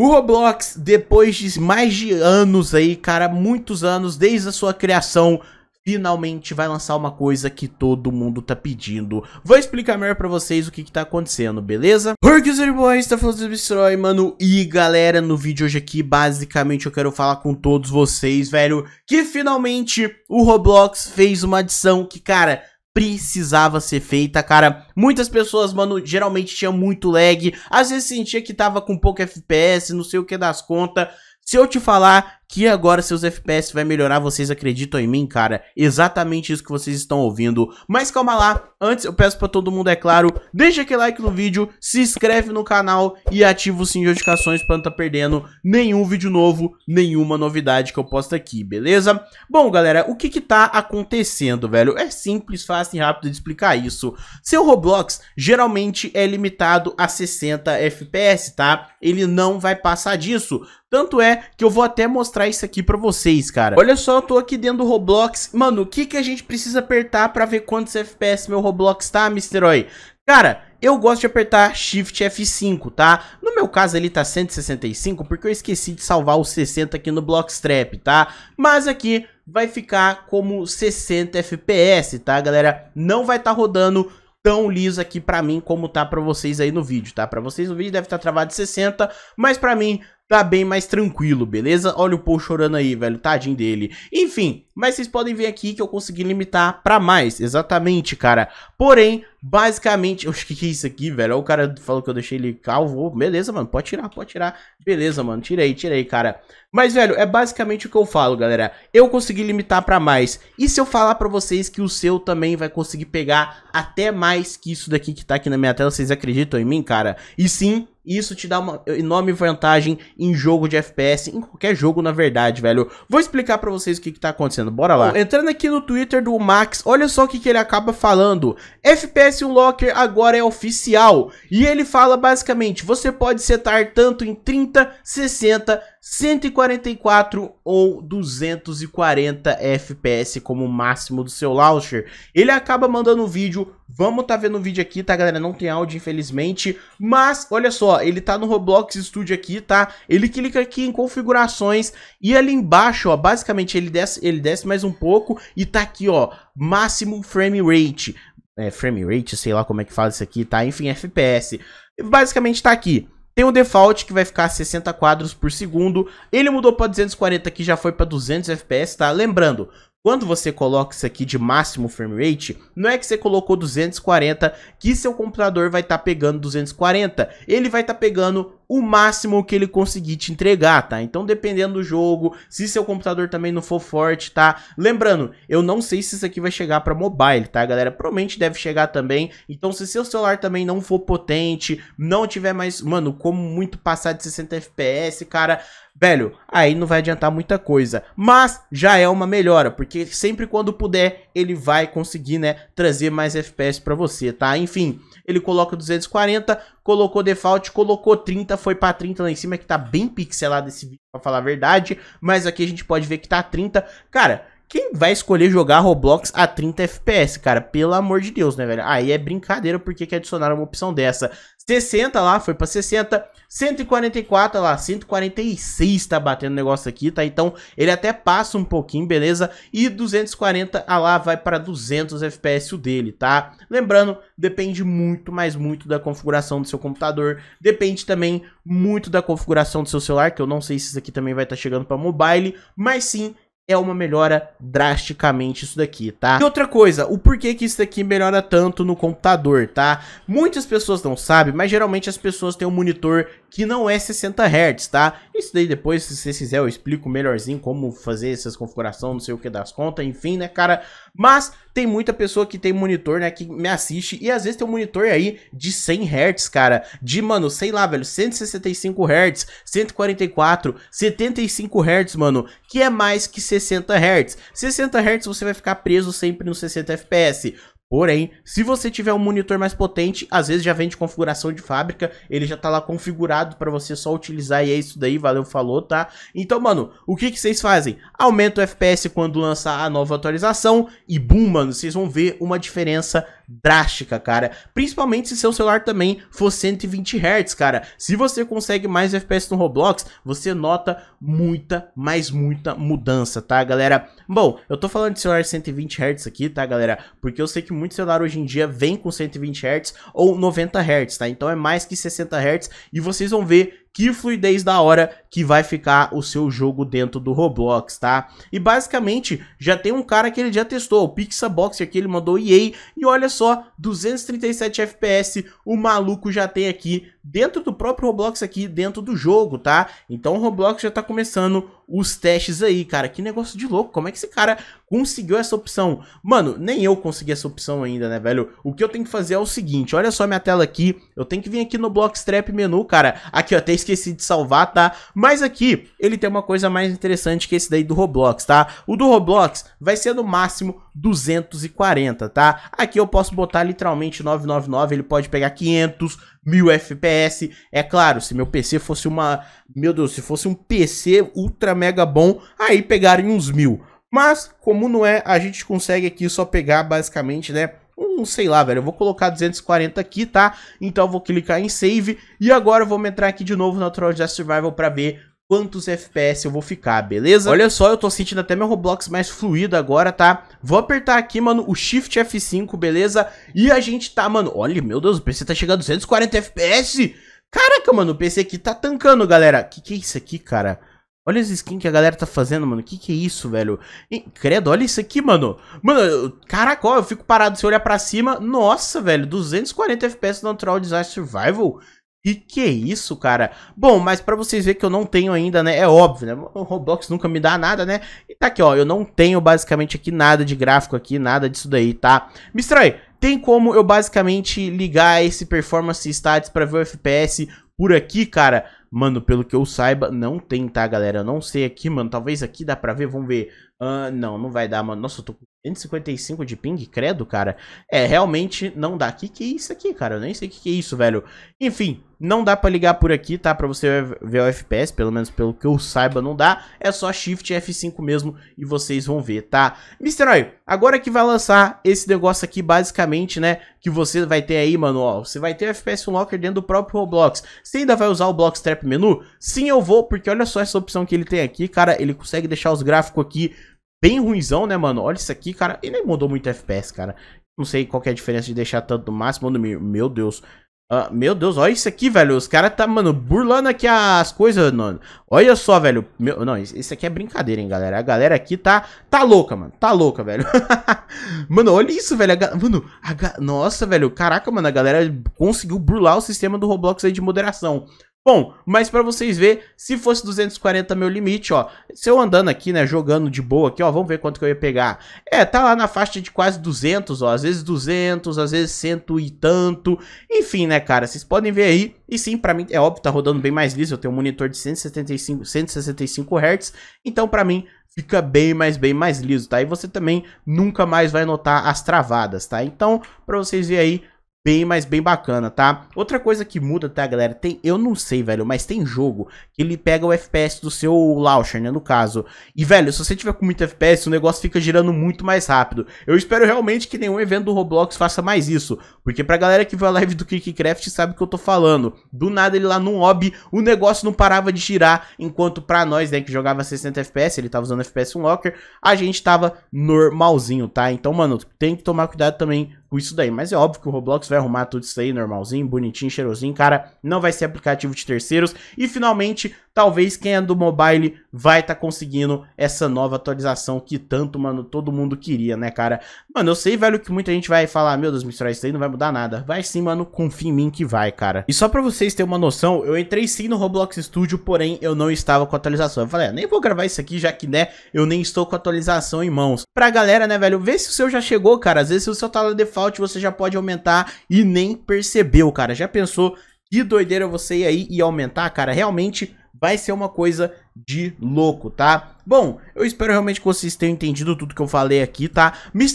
O Roblox, depois de mais de anos aí, cara, muitos anos, desde a sua criação, finalmente vai lançar uma coisa que todo mundo tá pedindo. Vou explicar melhor pra vocês o que que tá acontecendo, beleza? Porque os Boys tá falando do Destroy, mano. E galera, no vídeo hoje aqui, basicamente eu quero falar com todos vocês, velho, que finalmente o Roblox fez uma adição que, cara precisava ser feita, cara. Muitas pessoas, mano, geralmente tinha muito lag, às vezes sentia que tava com pouco FPS, não sei o que das contas. Se eu te falar que agora seus FPS vai melhorar, vocês acreditam em mim, cara? Exatamente isso que vocês estão ouvindo. Mas calma lá, antes eu peço para todo mundo, é claro, deixa aquele like no vídeo, se inscreve no canal e ativa o sininho de notificações para não tá perdendo nenhum vídeo novo, nenhuma novidade que eu posto aqui, beleza? Bom, galera, o que que tá acontecendo, velho? É simples, fácil e rápido de explicar isso. Seu Roblox geralmente é limitado a 60 FPS, tá? Ele não vai passar disso. Tanto é que eu vou até mostrar mostrar isso aqui pra vocês, cara. Olha só, eu tô aqui dentro do Roblox. Mano, o que que a gente precisa apertar pra ver quantos FPS meu Roblox tá, Mr. Oi? Cara, eu gosto de apertar Shift F5, tá? No meu caso ele tá 165 porque eu esqueci de salvar os 60 aqui no Blockstrap, tá? Mas aqui vai ficar como 60 FPS, tá galera? Não vai estar tá rodando tão liso aqui pra mim como tá pra vocês aí no vídeo, tá? Pra vocês no vídeo deve estar tá travado de 60, mas pra mim tá bem mais tranquilo, beleza? Olha o Paul chorando aí, velho, tadinho dele. Enfim, mas vocês podem ver aqui que eu consegui limitar pra mais, exatamente, cara. Porém, basicamente, acho que que é isso aqui, velho? O cara falou que eu deixei ele calvo, beleza, mano, pode tirar, pode tirar. Beleza, mano, tirei, tirei, cara. Mas, velho, é basicamente o que eu falo, galera. Eu consegui limitar pra mais. E se eu falar pra vocês que o seu também vai conseguir pegar até mais que isso daqui que tá aqui na minha tela, vocês acreditam em mim, cara? E sim, isso te dá uma enorme vantagem em jogo de FPS, em qualquer jogo, na verdade, velho. Vou explicar para vocês o que, que tá acontecendo, bora lá. Entrando aqui no Twitter do Max, olha só o que, que ele acaba falando. FPS Unlocker agora é oficial. E ele fala basicamente, você pode setar tanto em 30, 60, 144 ou 240 FPS como máximo do seu launcher. Ele acaba mandando o vídeo, vamos tá vendo o vídeo aqui, tá galera? Não tem áudio, infelizmente, mas olha só, ele tá no Roblox Studio aqui, tá? Ele clica aqui em configurações e ali embaixo, ó, basicamente ele desce, ele desce mais um pouco e tá aqui, ó, máximo frame rate. É, frame rate, sei lá como é que faz isso aqui, tá? Enfim, FPS. Basicamente tá aqui. Tem o default que vai ficar a 60 quadros por segundo. Ele mudou para 240 que já foi para 200 FPS, tá? Lembrando, quando você coloca isso aqui de máximo frame rate, não é que você colocou 240 que seu computador vai estar tá pegando 240, ele vai estar tá pegando o máximo que ele conseguir te entregar, tá? Então, dependendo do jogo, se seu computador também não for forte, tá? Lembrando, eu não sei se isso aqui vai chegar para mobile, tá, galera? Provavelmente deve chegar também. Então, se seu celular também não for potente, não tiver mais, mano, como muito passar de 60 FPS, cara, velho, aí não vai adiantar muita coisa. Mas já é uma melhora, porque sempre quando puder, ele vai conseguir, né, trazer mais FPS para você, tá? Enfim, ele coloca 240, colocou default, colocou 30, foi para 30 lá em cima, que tá bem pixelado esse vídeo, pra falar a verdade, mas aqui a gente pode ver que tá 30. Cara, quem vai escolher jogar Roblox a 30 FPS, cara? Pelo amor de Deus, né, velho? Aí é brincadeira porque que adicionaram uma opção dessa. 60 lá, foi pra 60. 144 lá, 146 tá batendo o negócio aqui, tá? Então ele até passa um pouquinho, beleza? E 240 ah lá vai para 200 FPS o dele, tá? Lembrando, depende muito, mas muito da configuração do seu computador. Depende também muito da configuração do seu celular, que eu não sei se isso aqui também vai estar tá chegando para mobile. Mas sim, é uma melhora drasticamente isso daqui, tá? E outra coisa, o porquê que isso daqui melhora tanto no computador, tá? Muitas pessoas não sabem, mas geralmente as pessoas têm um monitor que não é 60 Hz, tá? Isso daí depois, se você quiser, eu explico melhorzinho como fazer essas configurações, não sei o que das contas, enfim, né, cara? Mas tem muita pessoa que tem monitor, né, que me assiste, e às vezes tem um monitor aí de 100 Hz, cara, de, mano, sei lá, velho, 165 Hz, 144, 75 Hz, mano, que é mais que 60 Hz. 60 Hz você vai ficar preso sempre no 60 FPS. Porém, se você tiver um monitor mais potente, às vezes já vem de configuração de fábrica, ele já tá lá configurado para você só utilizar e é isso daí, valeu, falou, tá? Então, mano, o que que vocês fazem? Aumenta o FPS quando lançar a nova atualização e boom, mano, vocês vão ver uma diferença drástica, cara. Principalmente se seu celular também for 120 Hz, cara. Se você consegue mais FPS no Roblox, você nota muita, mais muita mudança, tá, galera? Bom, eu tô falando de celular 120 Hz aqui, tá, galera? Porque eu sei que muito celular hoje em dia vem com 120 Hz ou 90 Hz, tá? Então é mais que 60 Hz e vocês vão ver que fluidez da hora que vai ficar o seu jogo dentro do Roblox, tá? E basicamente, já tem um cara que ele já testou, o Pixaboxer, que ele mandou EA, e olha só, 237 FPS, o maluco já tem aqui dentro do próprio Roblox aqui, dentro do jogo, tá? Então o Roblox já tá começando os testes aí, cara. Que negócio de louco. Como é que esse cara conseguiu essa opção? Mano, nem eu consegui essa opção ainda, né, velho? O que eu tenho que fazer é o seguinte, olha só minha tela aqui. Eu tenho que vir aqui no Blockstrap menu, cara. Aqui, eu até esqueci de salvar, tá? Mas aqui, ele tem uma coisa mais interessante que esse daí do Roblox, tá? O do Roblox vai ser no máximo 240, tá? Aqui eu posso botar literalmente 999, ele pode pegar 500, 1000 FPS. É claro, se meu PC fosse uma. Meu Deus, se fosse um PC ultra mega bom, aí pegarem uns 1000. Mas, como não é, a gente consegue aqui só pegar basicamente, né? Um, sei lá, velho, eu vou colocar 240 aqui, tá? Então eu vou clicar em save e agora vou entrar aqui de novo na Troll Survival para ver quantos FPS eu vou ficar, beleza? Olha só, eu tô sentindo até meu Roblox mais fluido agora, tá? Vou apertar aqui, mano, o Shift F5, beleza? E a gente tá, mano, olha, meu Deus, o PC tá chegando a 240 FPS! Caraca, mano, o PC aqui tá tancando, galera. Que que é isso aqui, cara? Olha as skins que a galera tá fazendo, mano. Que que é isso, velho? credo, olha isso aqui, mano. Mano, eu, caraca, ó, eu fico parado se olhar pra cima. Nossa, velho, 240 FPS no Natural Disaster Survival. E que isso, cara? Bom, mas para vocês verem que eu não tenho ainda, né? É óbvio, né? O Roblox nunca me dá nada, né? E tá aqui, ó. Eu não tenho basicamente aqui nada de gráfico aqui, nada disso daí, tá? Me estranho. Tem como eu basicamente ligar esse performance stats para ver o FPS por aqui, cara? Mano, pelo que eu saiba, não tem, tá, galera? Eu não sei aqui, mano. Talvez aqui dá pra ver, vamos ver. Uh, não, não vai dar, mano. Nossa, eu tô com 155 de ping, credo, cara. É, realmente não dá. Que que é isso aqui, cara? Eu nem sei o que, que é isso, velho. Enfim, não dá pra ligar por aqui, tá? Pra você ver o FPS, pelo menos pelo que eu saiba, não dá. É só Shift F5 mesmo e vocês vão ver, tá? Mister Oi, agora que vai lançar esse negócio aqui, basicamente, né? Que você vai ter aí, mano, ó. Você vai ter o FPS Unlocker dentro do próprio Roblox. Você ainda vai usar o Blockstrap Menu? Sim, eu vou, porque olha só essa opção que ele tem aqui, cara. Ele consegue deixar os gráficos aqui bem ruimzão, né, mano? Olha isso aqui, cara. E nem mudou muito FPS, cara. Não sei qual é a diferença de deixar tanto no máximo ou no meu Meu Deus. Ah, meu Deus, olha isso aqui, velho. Os caras tá, mano, burlando aqui as coisas, mano. Olha só, velho. Meu, não, isso aqui é brincadeira, hein, galera. A galera aqui tá, tá louca, mano. Tá louca, velho. mano, olha isso, velho. A, mano, a, nossa, velho. Caraca, mano, a galera conseguiu burlar o sistema do Roblox aí de moderação. Bom, mas para vocês ver, se fosse 240 meu limite, ó, se eu andando aqui, né, jogando de boa aqui, ó, vamos ver quanto que eu ia pegar. É, tá lá na faixa de quase 200, ó, às vezes 200, às vezes cento e tanto. Enfim, né, cara, vocês podem ver aí. E sim, para mim, é óbvio, tá rodando bem mais liso, eu tenho um monitor de 175, 165 Hz, então para mim fica bem mais bem mais liso, tá? E você também nunca mais vai notar as travadas, tá? Então, para vocês verem aí, bem, mas bem bacana, tá? Outra coisa que muda, tá, galera? Tem, eu não sei, velho, mas tem jogo que ele pega o FPS do seu launcher, né, no caso. E, velho, se você tiver com muito FPS, o negócio fica girando muito mais rápido. Eu espero realmente que nenhum evento do Roblox faça mais isso, porque pra galera que viu a live do Kickcraft sabe o que eu tô falando. Do nada ele lá no lobby, o negócio não parava de girar, enquanto pra nós, né, que jogava 60 FPS, ele tava usando FPS Unlocker, a gente tava normalzinho, tá? Então, mano, tem que tomar cuidado também com isso daí. Mas é óbvio que o Roblox vai arrumar tudo isso aí normalzinho, bonitinho, cheirosinho. Cara, não vai ser aplicativo de terceiros. E finalmente, talvez quem é do mobile vai estar tá conseguindo essa nova atualização que tanto, mano, todo mundo queria, né, cara? Mano, eu sei, velho, que muita gente vai falar, meu Deus, misturar isso aí não vai mudar nada. Vai sim, mano, confia em mim que vai, cara. E só pra vocês terem uma noção, eu entrei sim no Roblox Studio, porém eu não estava com a atualização. Eu falei, ah, nem vou gravar isso aqui, já que, né, eu nem estou com a atualização em mãos. Pra galera, né, velho, vê se o seu já chegou, cara. Às vezes o seu tá lá defasado default você já pode aumentar e nem percebeu, cara. Já pensou que doideira você ia aí e aumentar, cara? Realmente vai ser uma coisa de louco, tá? Bom, eu espero realmente que vocês tenham entendido tudo que eu falei aqui, tá? Me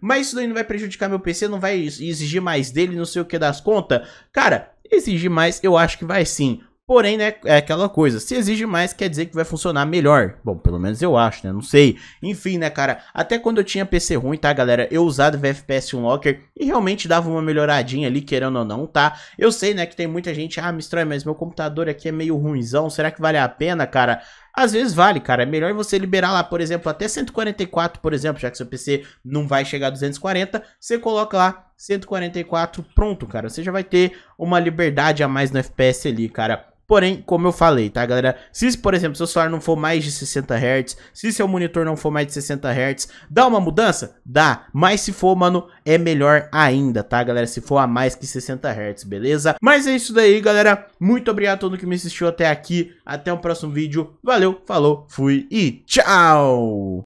mas isso daí não vai prejudicar meu PC, não vai exigir mais dele, não sei o que das contas? Cara, exigir mais eu acho que vai sim. Porém, né, é aquela coisa, se exige mais, quer dizer que vai funcionar melhor. Bom, pelo menos eu acho, né, não sei. Enfim, né, cara, até quando eu tinha PC ruim, tá, galera, eu usava FPS Unlocker e realmente dava uma melhoradinha ali, querendo ou não, tá? Eu sei, né, que tem muita gente, ah, Mistrói, mas meu computador aqui é meio ruinzão, será que vale a pena, cara? Às vezes vale, cara. É melhor você liberar lá, por exemplo, até 144, por exemplo, já que seu PC não vai chegar a 240, você coloca lá 144, pronto, cara. Você já vai ter uma liberdade a mais no FPS ali, cara. Porém, como eu falei, tá, galera? Se, por exemplo, seu celular não for mais de 60 Hz, se seu monitor não for mais de 60 Hz, dá uma mudança? Dá. Mas se for, mano, é melhor ainda, tá, galera? Se for a mais que 60 Hz, beleza? Mas é isso daí, galera. Muito obrigado a todo que me assistiu até aqui. Até o próximo vídeo. Valeu, falou, fui e tchau!